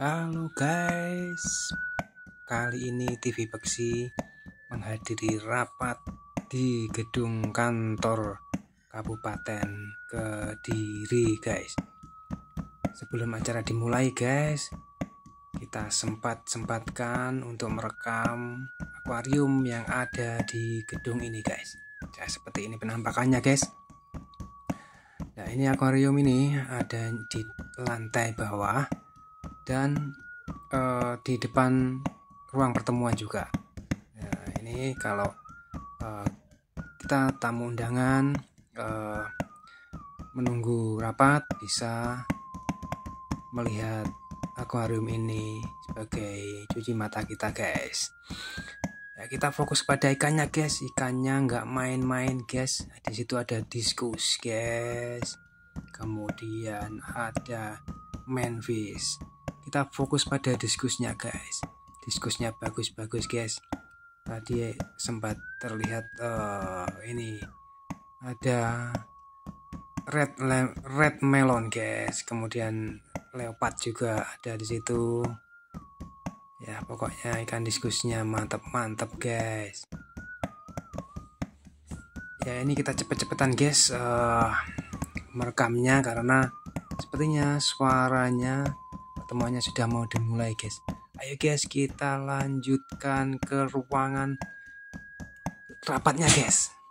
Halo guys, kali ini TV Beksi menghadiri rapat di gedung kantor Kabupaten Kediri guys. Sebelum acara dimulai guys, kita sempat-sempatkan untuk merekam akuarium yang ada di gedung ini guys. Ya, seperti ini penampakannya guys. Nah ini akuarium ini ada di lantai bawah dan uh, di depan ruang pertemuan juga. Nah, ini kalau uh, kita tamu undangan uh, menunggu rapat bisa melihat akuarium ini sebagai cuci mata kita guys ya kita fokus pada ikannya guys ikannya nggak main-main guys di situ ada diskus guys kemudian ada manfish kita fokus pada diskusnya guys diskusnya bagus-bagus guys tadi sempat terlihat uh, ini ada red le- red melon guys kemudian leopard juga ada di situ ya pokoknya ikan diskusnya mantep mantep guys ya ini kita cepet-cepetan guys uh, merekamnya karena sepertinya suaranya pertemuannya sudah mau dimulai guys ayo guys kita lanjutkan ke ruangan rapatnya guys